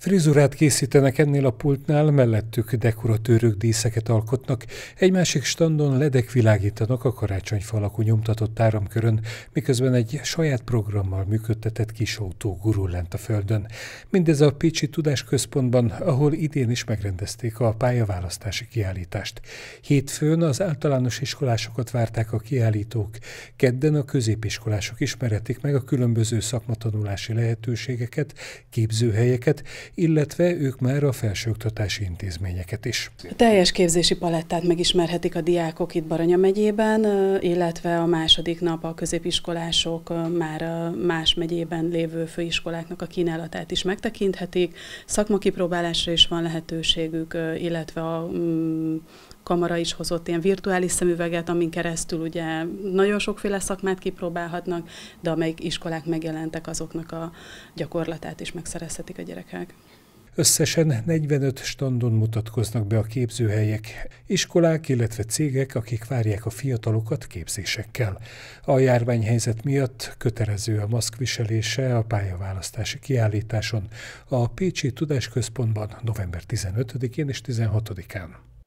Frizurát készítenek ennél a pultnál, mellettük dekoratőrök díszeket alkotnak, egy másik standon ledek világítanak a karácsonyfalakú nyomtatott áramkörön, miközben egy saját programmal működtetett kis autó gurul lent a földön. Mindez a Pécsi Tudásközpontban, ahol idén is megrendezték a pályaválasztási kiállítást. Hétfőn az általános iskolásokat várták a kiállítók, kedden a középiskolások ismeretik meg a különböző szakmatanulási lehetőségeket, képzőhelyeket, illetve ők már a felsőoktatási intézményeket is. A teljes képzési palettát megismerhetik a diákok itt Baranya megyében, illetve a második nap a középiskolások már más megyében lévő főiskoláknak a kínálatát is megtekinthetik. Szakmakipróbálásra is van lehetőségük, illetve a mm, kamara is hozott ilyen virtuális szemüveget, amin keresztül ugye nagyon sokféle szakmát kipróbálhatnak, de amelyik iskolák megjelentek, azoknak a gyakorlatát is megszerezhetik a gyerekek. Összesen 45 standon mutatkoznak be a képzőhelyek, iskolák, illetve cégek, akik várják a fiatalokat képzésekkel. A járványhelyzet miatt kötelező a maszkviselése a pályaválasztási kiállításon a Pécsi Tudásközpontban november 15-én és 16-án.